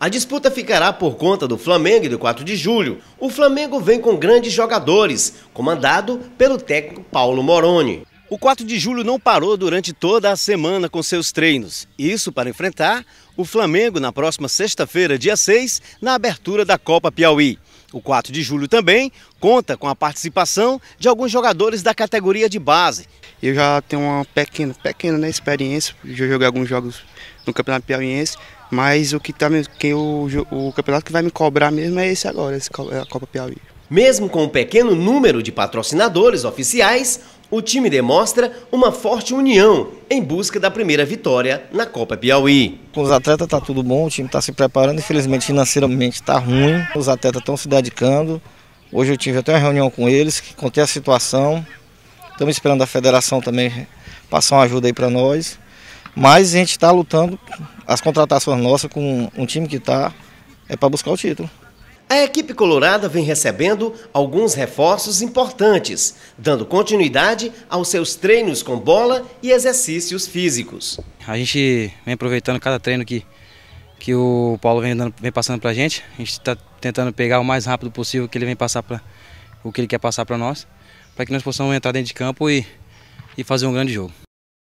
A disputa ficará por conta do Flamengo e do 4 de julho. O Flamengo vem com grandes jogadores, comandado pelo técnico Paulo Moroni. O 4 de julho não parou durante toda a semana com seus treinos. Isso para enfrentar o Flamengo na próxima sexta-feira, dia 6, na abertura da Copa Piauí. O 4 de julho também conta com a participação de alguns jogadores da categoria de base. Eu já tenho uma pequena, pequena né, experiência, já joguei alguns jogos no Campeonato Piauiense, mas o que, tá, que o, o campeonato que vai me cobrar mesmo é esse agora, esse, é a Copa Piauí. Mesmo com um pequeno número de patrocinadores oficiais, o time demonstra uma forte união em busca da primeira vitória na Copa Piauí. Com os atletas está tudo bom, o time está se preparando, infelizmente financeiramente está ruim, os atletas estão se dedicando. Hoje eu tive até uma reunião com eles, que contei a situação. Estamos esperando a federação também passar uma ajuda aí para nós. Mas a gente está lutando as contratações nossas com um time que está é para buscar o título. A equipe colorada vem recebendo alguns reforços importantes, dando continuidade aos seus treinos com bola e exercícios físicos. A gente vem aproveitando cada treino que, que o Paulo vem, dando, vem passando para a gente. A gente está tentando pegar o mais rápido possível que ele vem passar pra, o que ele quer passar para nós, para que nós possamos entrar dentro de campo e, e fazer um grande jogo.